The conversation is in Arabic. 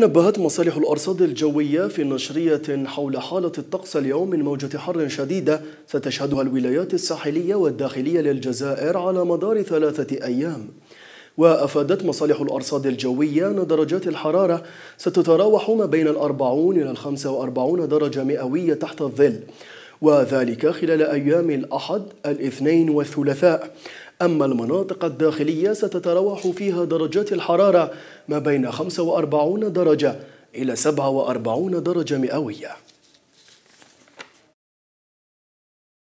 نبهت مصالح الأرصاد الجوية في نشرية حول حالة الطقس اليوم من موجة حر شديدة ستشهدها الولايات الساحلية والداخلية للجزائر على مدار ثلاثة أيام وأفادت مصالح الأرصاد الجوية أن درجات الحرارة ستتراوح ما بين الأربعون إلى الخمسة وأربعون درجة مئوية تحت الظل وذلك خلال أيام الأحد الاثنين والثلاثاء أما المناطق الداخلية ستتراوح فيها درجات الحرارة ما بين 45 درجة إلى 47 درجة مئوية